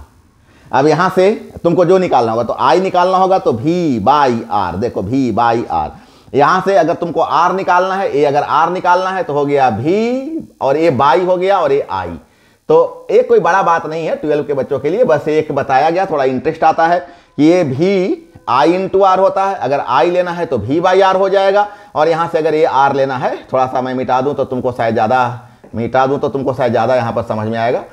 [SPEAKER 1] अब यहां से तुमको जो निकालना होगा तो आई निकालना होगा तो भी बाई आर देखो भी बाई आर यहां से अगर तुमको आर निकालना है ए अगर आर निकालना है तो हो गया भी और ए बाई हो गया और ए आई तो ये कोई बड़ा बात नहीं है ट्वेल्व के बच्चों के लिए बस एक बताया गया थोड़ा इंटरेस्ट आता है कि ये भी आई टू आर होता है अगर आई लेना है तो भी बाई आर हो जाएगा और यहाँ से अगर ये आर लेना है थोड़ा सा मैं मिटा दूँ तो तुमको शायद ज़्यादा मिटा दूँ तो तुमको शायद ज़्यादा यहाँ पर समझ में आएगा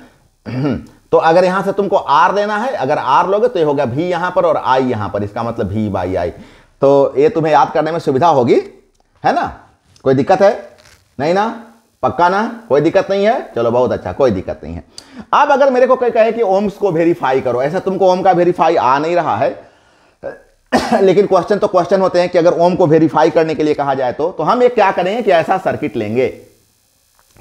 [SPEAKER 1] <clears throat> तो अगर यहाँ से तुमको आर लेना है अगर आर लोगे तो ये होगा भी यहाँ पर और आई यहाँ पर इसका मतलब भी बाई आई तो ये तुम्हें याद करने में सुविधा होगी है ना कोई दिक्कत है नहीं ना पक्का ना कोई दिक्कत नहीं है चलो बहुत अच्छा कोई दिक्कत नहीं है अब अगर मेरे को कहे कि ओम्स को वेरीफाई करो ऐसा तुमको ओम का वेरीफाई आ नहीं रहा है <coughs> लेकिन क्वेश्चन तो क्वेश्चन होते हैं कि अगर ओम को वेरीफाई करने के लिए कहा जाए तो, तो हम ये क्या करेंगे कि ऐसा सर्किट लेंगे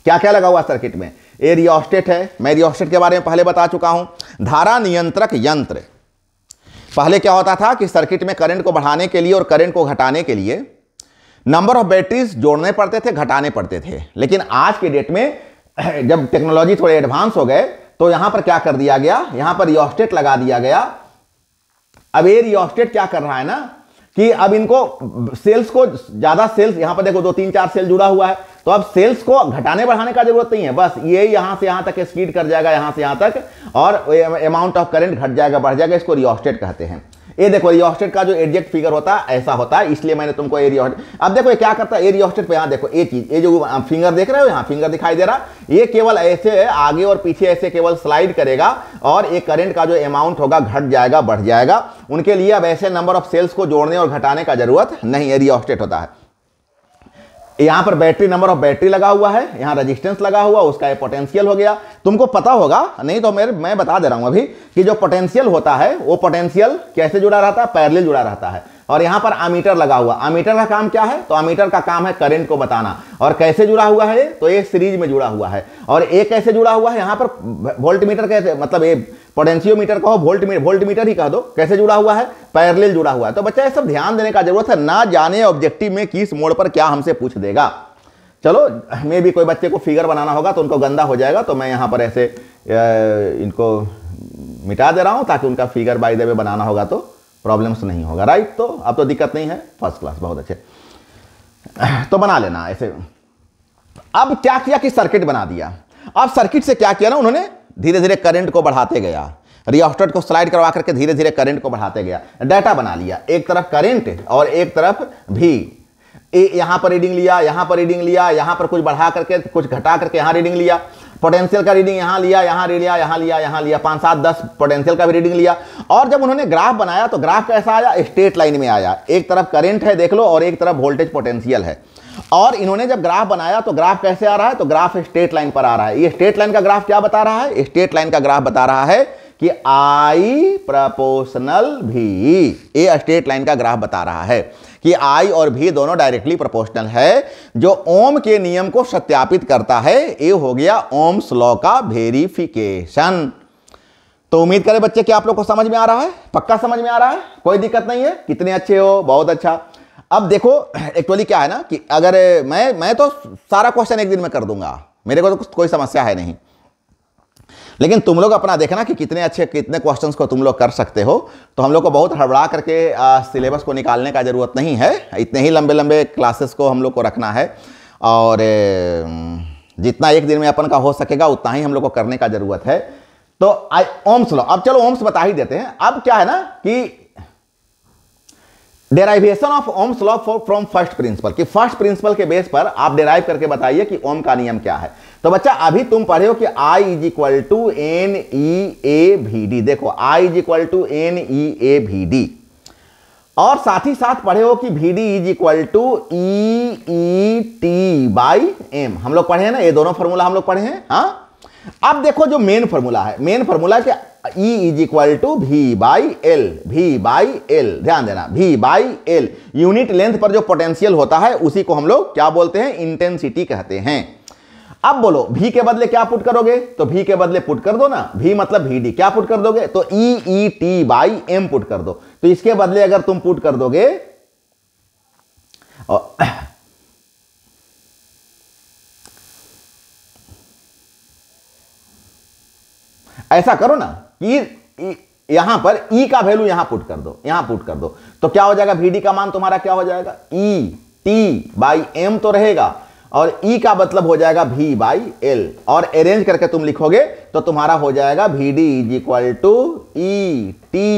[SPEAKER 1] क्या क्या लगा हुआ सर्किट में ए रियोस्टेट है मैं रियोस्टेट के बारे में पहले बता चुका हूं धारा नियंत्रक यंत्र पहले क्या होता था कि सर्किट में करंट को बढ़ाने के लिए और करंट को घटाने के लिए नंबर ऑफ बैटरीज जोड़ने पड़ते थे घटाने पड़ते थे लेकिन आज के डेट में <clears throat> जब टेक्नोलॉजी थोड़े एडवांस हो गए तो यहां पर क्या कर दिया गया यहां पर रियोस्टेट लगा दिया गया अब ये रियोस्टेट क्या कर रहा है ना कि अब इनको सेल्स को ज्यादा सेल्स यहां पर देखो दो तीन चार सेल जुड़ा हुआ है तो अब सेल्स को घटाने बढ़ाने का जरूरत नहीं है बस ये यहां से यहां तक स्पीड कर जाएगा यहां से यहां तक और अमाउंट ऑफ करंट घट जाएगा बढ़ जाएगा इसको रियोस्टेट कहते हैं ये देखो रियोस्टेट का जो एडजेक्ट फिगर होता है ऐसा होता है इसलिए मैंने तुमको ए रियोस्टेट अब देखो ये क्या करता है ए रियोस्टेट पे यहाँ देखो ये चीज ये जो हाँ, फिंगर देख रहे हो यहाँ फिंगर दिखाई दे रहा ये केवल ऐसे आगे और पीछे ऐसे केवल स्लाइड करेगा और ये करंट का जो अमाउंट होगा घट जाएगा बढ़ जाएगा उनके लिए अब ऐसे नंबर ऑफ सेल्स को जोड़ने और घटाने का जरूरत नहीं ए रियोस्टेट होता है यहां पर बैटरी नंबर ऑफ बैटरी लगा हुआ है यहां रेजिस्टेंस लगा हुआ उसका ये पोटेंशियल हो गया तुमको पता होगा नहीं तो मेरे मैं बता दे रहा हूं अभी कि जो पोटेंशियल होता है वो पोटेंशियल कैसे जुड़ा रहता है पैरेलल जुड़ा रहता है और यहां पर आमीटर लगा हुआ आमीटर का काम क्या है तो आमीटर का काम है करंट को बताना और कैसे जुड़ा हुआ है तो ये सीरीज में जुड़ा हुआ है और ये कैसे जुड़ा हुआ है यहां पर वोल्टमीटर कैसे मतलब ये पोटेंशियोमीटर कहो वोल्ट वोल्टमीटर ही कह दो कैसे जुड़ा हुआ है पैरेलल जुड़ा हुआ है तो बच्चा ये सब ध्यान देने का जरूरत है ना जाने ऑब्जेक्टिव में किस मोड़ पर क्या हमसे पूछ देगा चलो हमें भी कोई बच्चे को फिगर बनाना होगा तो उनको गंदा हो जाएगा तो मैं यहाँ पर ऐसे इनको मिटा दे रहा हूँ ताकि उनका फिगर बाई दे बनाना होगा तो प्रॉब्लम्स नहीं होगा राइट तो अब तो दिक्कत नहीं है फर्स्ट क्लास बहुत अच्छे तो बना लेना ऐसे अब क्या किया कि सर्किट बना दिया अब सर्किट से क्या किया ना उन्होंने धीरे धीरे करंट को बढ़ाते गया रियोस्टेट को स्लाइड करवा करके धीरे धीरे करंट को बढ़ाते गया डाटा बना लिया एक तरफ करंट और एक तरफ भी यहाँ पर रीडिंग लिया यहाँ पर रीडिंग लिया यहाँ पर कुछ बढ़ा करके कुछ घटा करके यहाँ रीडिंग लिया पोटेंशियल का रीडिंग यहाँ लिया यहाँ लिया यहाँ लिया यहाँ लिया पाँच सात दस पोटेंशियल का भी रीडिंग लिया और जब उन्होंने ग्राफ बनाया तो ग्राफ कैसा आया स्ट्रेट लाइन में आया एक तरफ करेंट है देख लो और एक तरफ वोल्टेज पोटेंशियल है और इन्होंने जब ग्राफ बनाया तो ग्राफ कैसे आ रहा है तो ग्राफ स्टेट लाइन पर आ रहा है ये स्टेट लाइन का ग्राफ क्या बता रहा है स्टेट लाइन का ग्राफ बता रहा है कि आई प्रपोशनल भी ये स्टेट लाइन का ग्राफ बता रहा है कि आई और भी दोनों डायरेक्टली प्रपोशनल है जो ओम के नियम को सत्यापित करता है ये हो गया ओम्स लॉ का वेरिफिकेशन तो उम्मीद करें बच्चे कि आप लोग को समझ में आ रहा है पक्का समझ में आ रहा है कोई दिक्कत नहीं है कितने अच्छे हो बहुत अच्छा अब देखो एक्चुअली क्या है ना कि अगर मैं मैं तो सारा क्वेश्चन एक दिन में कर दूंगा मेरे को तो कोई समस्या है नहीं लेकिन तुम लोग अपना देखना कि कितने अच्छे कितने क्वेश्चंस को तुम लोग कर सकते हो तो हम लोग को बहुत हड़बड़ा करके सिलेबस को निकालने का ज़रूरत नहीं है इतने ही लंबे लंबे क्लासेस को हम लोग को रखना है और जितना एक दिन में अपन का हो सकेगा उतना ही हम लोग को करने का ज़रूरत है तो आई ओम्स लो अब चलो ओम्स बता ही देते हैं अब क्या है ना कि derivation of Ohm's law from first principle कि फर्स्ट प्रिंसिपल के बेस पर आप डेराइव करके बताइए कि ओम का नियम क्या है तो बच्चा अभी तुम पढ़े हो कि I is equal to N E A V D देखो I is equal to N E A V D और साथ ही साथ पढ़े हो कि V D is equal to E E T by M हम लोग पढ़े हैं ना ये दोनों फॉर्मूला हम लोग पढ़े हैं हाँ अब देखो जो मेन फॉर्मूला है मेन फॉर्मूला क्या E is equal to V by L V by L ध्यान देना V by L unit length पर जो पोटेंशियल होता है उसी को हम लोग क्या बोलते हैं इंटेंसिटी कहते हैं अब बोलो भी के बदले क्या पुट करोगे तो भी के बदले पुट कर दो ना भी मतलब भी डी क्या पुट कर दोगे तो E E T by M put कर दो तो इसके बदले अगर तुम पुट कर दोगे और ऐसा करो ना कि e, e, यहां पर ई e का वैल्यू यहां पुट कर दो यहां पुट कर दो तो क्या हो जाएगा VD का मान तुम्हारा क्या हो जाएगा ई टी बाई एम तो रहेगा और ई e का मतलब हो जाएगा V बाई एल और अरेंज करके तुम लिखोगे तो तुम्हारा हो जाएगा VD D is equal to E T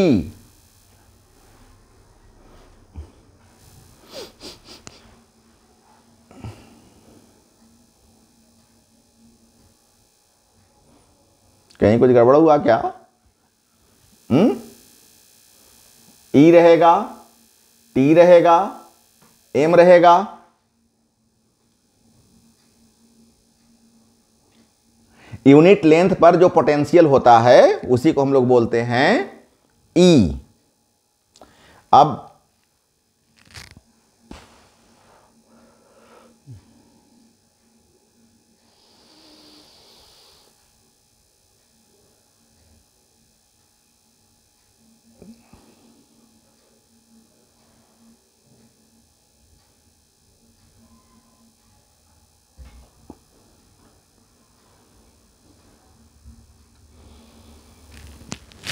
[SPEAKER 1] कहीं कुछ गड़बड़ हुआ क्या हम्म ई रहेगा टी रहेगा एम रहेगा यूनिट लेंथ पर जो पोटेंशियल होता है उसी को हम लोग बोलते हैं ई अब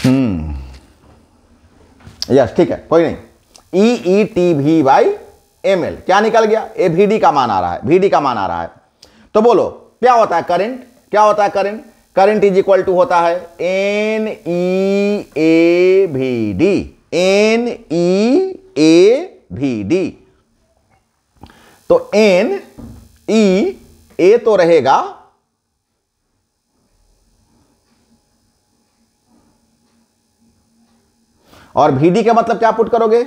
[SPEAKER 1] हम्म। यस ठीक है कोई नहीं E E T V by M L क्या निकल गया ए भी डी का मान आ रहा है भी डी का मान आ रहा है तो बोलो क्या होता है करंट क्या होता है current current is equal to होता है N E A V D N E A V D तो एन ई ए तो रहेगा और भी डी का मतलब क्या पुट करोगे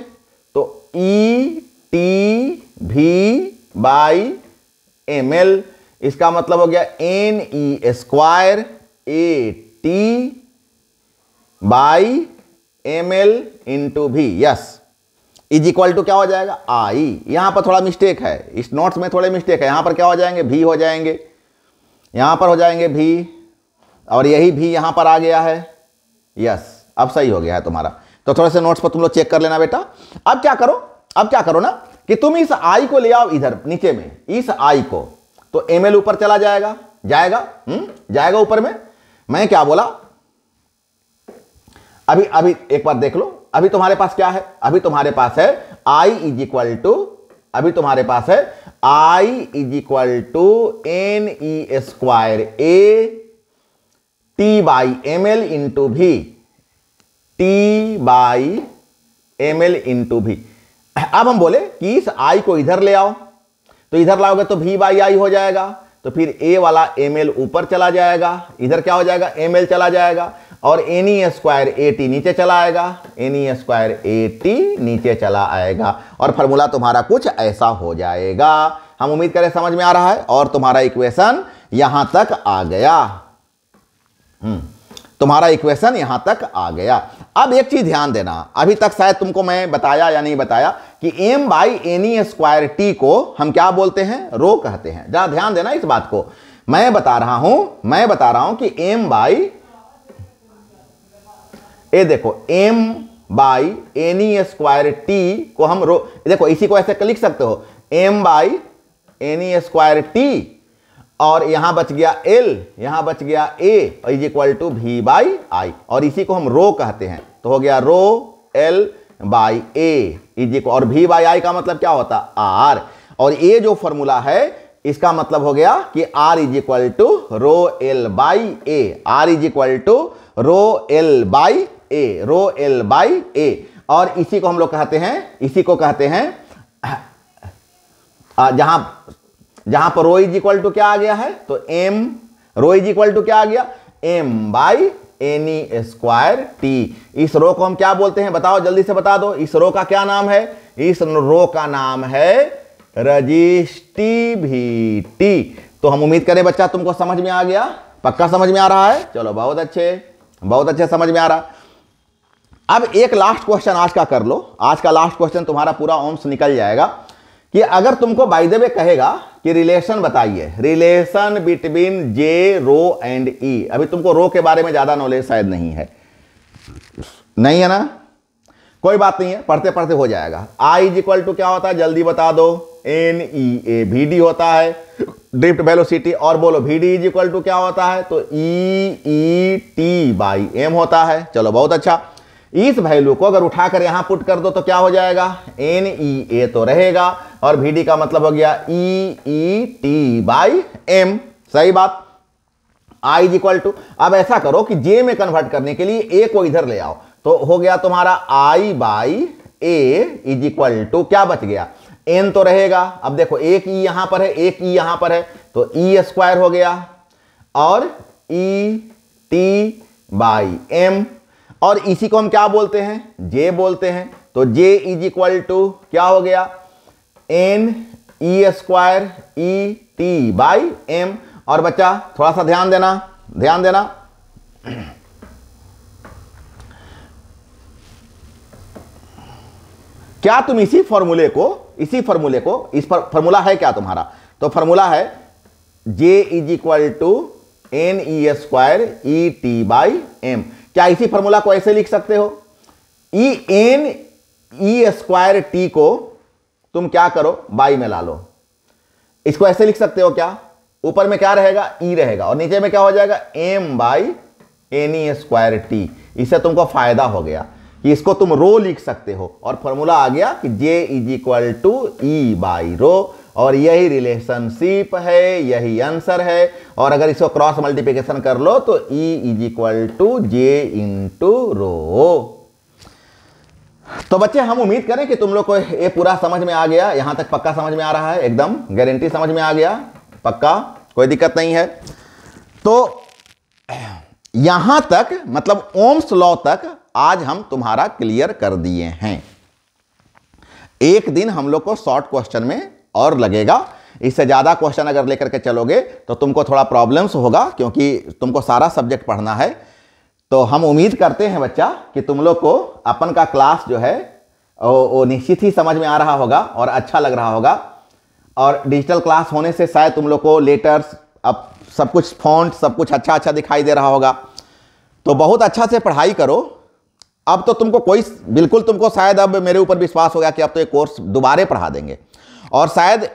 [SPEAKER 1] तो E T V by M L इसका मतलब हो गया N E square A T by M L into V yes is equal to क्या हो जाएगा आई यहां पर थोड़ा मिस्टेक है इस नोट्स में थोड़े मिस्टेक है यहां पर क्या हो जाएंगे भी हो जाएंगे यहां पर हो जाएंगे भी और यही भी यहां पर आ गया है यस अब सही हो गया है तुम्हारा तो थोड़े से नोट्स पर तुम लोग चेक कर लेना बेटा अब क्या करो अब क्या करो ना कि तुम इस आई को ले आओ इधर नीचे में इस आई को तो एम ऊपर चला जाएगा जाएगा हुँ? हम्म? जाएगा ऊपर में मैं क्या बोला अभी अभी एक बार देख लो अभी तुम्हारे पास क्या है अभी तुम्हारे पास है आई इज इक्वल टू अभी तुम्हारे पास है I is equal to N E square A T by M L into V T by M L to V अब हम बोले कि इस आई को इधर ले आओ तो इधर लाओगे तो भी बाई आई हो जाएगा तो फिर ए वाला एम एल ऊपर चला जाएगा इधर क्या हो जाएगा एम एल चला जाएगा और एनी स्क्वायर ए टी नीचे चला आएगा एनी स्क्वायर ए टी नीचे चला आएगा और फॉर्मूला तुम्हारा कुछ ऐसा हो जाएगा हम उम्मीद करें समझ में आ रहा है और तुम्हारा इक्वेशन यहां तक आ गया हम्म, तुम्हारा इक्वेशन यहां तक आ गया अब एक चीज ध्यान देना अभी तक शायद तुमको मैं बताया या नहीं बताया कि M by N E square T को हम क्या बोलते हैं रो कहते हैं जरा ध्यान देना इस बात को मैं बता रहा हूं मैं बता रहा हूं कि एम बाई ए देखो M by N E square T को हम रो देखो इसी को ऐसे लिख सकते हो M by N E square T और यहां बच गया एल यहां बच गया A is equal to V by I और इसी को हम रो कहते हैं तो हो गया rho L by A is equal और वी बाई आई का मतलब क्या होता आर और ये जो फॉर्मूला है इसका मतलब हो गया कि R is equal to rho L by A R is equal to rho L by A rho L by A और इसी को हम लोग कहते हैं इसी को कहते हैं <clears throat> जहां जहां पर रो इज इक्वल टू क्या आ गया है तो M rho is equal to क्या आ गया M by N E square T इस रो को हम क्या बोलते हैं बताओ जल्दी से बता दो इस रो का क्या नाम है इस रो का नाम है रजिस्टिविटी तो हम उम्मीद करें बच्चा तुमको समझ में आ गया पक्का समझ में आ रहा है चलो बहुत अच्छे बहुत अच्छे समझ में आ रहा अब एक लास्ट क्वेश्चन आज का कर लो आज का लास्ट क्वेश्चन तुम्हारा पूरा ओम्स निकल जाएगा कि अगर तुमको बाई दे कहेगा कि रिलेशन बताइए relation between J rho and E अभी तुमको रो के बारे में ज़्यादा नॉलेज शायद नहीं है नहीं है ना कोई बात नहीं है पढ़ते पढ़ते हो जाएगा आई इज इक्वल टू क्या होता है जल्दी बता दो N E A V D होता है ड्रिफ्ट वेलोसिटी और बोलो भी डी इज इक्वल टू क्या होता है तो E E T by M होता है चलो बहुत अच्छा इस वैल्यू को अगर उठाकर यहां पुट कर दो तो क्या हो जाएगा एन ई ए तो रहेगा और भी डी का मतलब हो गया E E T by M सही बात आई इज इक्वल टू अब ऐसा करो कि जे में कन्वर्ट करने के लिए ए को इधर ले आओ तो हो गया तुम्हारा I by A is equal to क्या बच गया एन तो रहेगा अब देखो एक ई e यहां पर है एक ई e यहां पर है तो ई e स्क्वायर हो गया और ई टी बाई एम और इसी को हम क्या बोलते हैं जे बोलते हैं तो जे इज इक्वल टू क्या हो गया N E square E T by M और बच्चा थोड़ा सा ध्यान देना ध्यान देना क्या तुम इसी फॉर्मूले को इसी फॉर्मूले को इस पर फॉर्मूला है क्या तुम्हारा तो फॉर्मूला है J is equal to N E square E T by M क्या इसी फॉर्मूला को ऐसे लिख सकते हो E N E square T को तुम क्या करो बाई में ला लो इसको ऐसे लिख सकते हो क्या ऊपर में क्या रहेगा ई e रहेगा और नीचे में क्या हो जाएगा M by N E square T इससे तुमको फायदा हो गया कि इसको तुम रो लिख सकते हो और फॉर्मूला आ गया कि J is equal to E by rho और यही रिलेशनशिप है यही आंसर है और अगर इसको क्रॉस मल्टीप्लिकेशन कर लो तो E is equal to J into rho तो बच्चे हम उम्मीद करें कि तुम लोग को ये पूरा समझ में आ गया यहां तक पक्का समझ में आ रहा है एकदम गारंटी समझ में आ गया पक्का कोई दिक्कत नहीं है तो यहां तक मतलब ओम्स लॉ तक आज हम तुम्हारा क्लियर कर दिए हैं एक दिन हम लोग को शॉर्ट क्वेश्चन में और लगेगा इससे ज़्यादा क्वेश्चन अगर लेकर के चलोगे तो तुमको थोड़ा प्रॉब्लम्स होगा क्योंकि तुमको सारा सब्जेक्ट पढ़ना है तो हम उम्मीद करते हैं बच्चा कि तुम लोग को अपन का क्लास जो है वो, वो निश्चित ही समझ में आ रहा होगा और अच्छा लग रहा होगा और डिजिटल क्लास होने से शायद तुम लोग को लेटर्स अब सब कुछ फॉन्ट सब कुछ अच्छा अच्छा दिखाई दे रहा होगा तो बहुत अच्छा से पढ़ाई करो अब तो तुमको कोई बिल्कुल तुमको शायद अब मेरे ऊपर विश्वास हो गया कि अब तो ये कोर्स दोबारे पढ़ा देंगे और शायद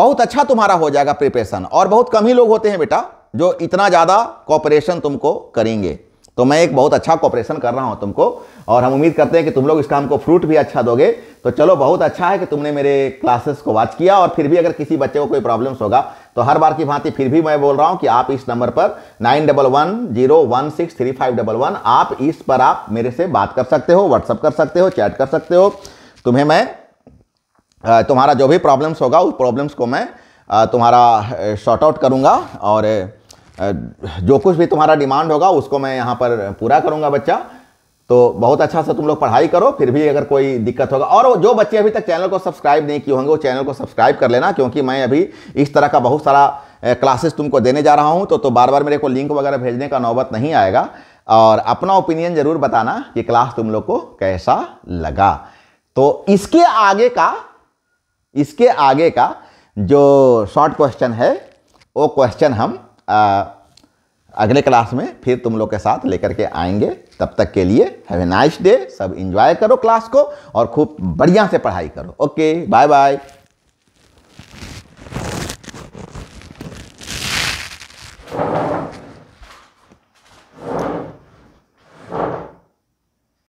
[SPEAKER 1] बहुत अच्छा तुम्हारा हो जाएगा प्रिपरेशन और बहुत कम ही लोग होते हैं बेटा जो इतना ज़्यादा कॉपरेशन तुमको करेंगे तो मैं एक बहुत अच्छा कॉपरेशन कर रहा हूँ तुमको और हम उम्मीद करते हैं कि तुम लोग इस काम को फ्रूट भी अच्छा दोगे तो चलो बहुत अच्छा है कि तुमने मेरे क्लासेस को वॉच किया और फिर भी अगर किसी बच्चे को कोई प्रॉब्लम्स होगा तो हर बार की भांति फिर भी मैं बोल रहा हूँ कि आप इस नंबर पर nine double one zero one six three five double one आप इस पर आप मेरे से बात कर सकते हो व्हाट्सअप कर सकते हो चैट कर सकते हो तुम्हें मैं तुम्हारा जो भी प्रॉब्लम्स होगा उस प्रॉब्लम्स को मैं तुम्हारा शॉर्ट आउट करूँगा और जो कुछ भी तुम्हारा डिमांड होगा उसको मैं यहाँ पर पूरा करूँगा बच्चा तो बहुत अच्छा से तुम लोग पढ़ाई करो फिर भी अगर कोई दिक्कत होगा और जो बच्चे अभी तक चैनल को सब्सक्राइब नहीं किए होंगे वो चैनल को सब्सक्राइब कर लेना क्योंकि मैं अभी इस तरह का बहुत सारा क्लासेस तुमको देने जा रहा हूँ तो, तो बार बार मेरे को लिंक वगैरह भेजने का नौबत नहीं आएगा और अपना ओपिनियन ज़रूर बताना कि क्लास तुम लोग को कैसा लगा तो इसके आगे का इसके आगे का जो शॉर्ट क्वेश्चन है वो क्वेश्चन हम आ, अगले क्लास में फिर तुम लोग के साथ लेकर के आएंगे तब तक के लिए हैव ए नाइस डे सब इंजॉय करो क्लास को और खूब बढ़िया से पढ़ाई करो ओके बाय बाय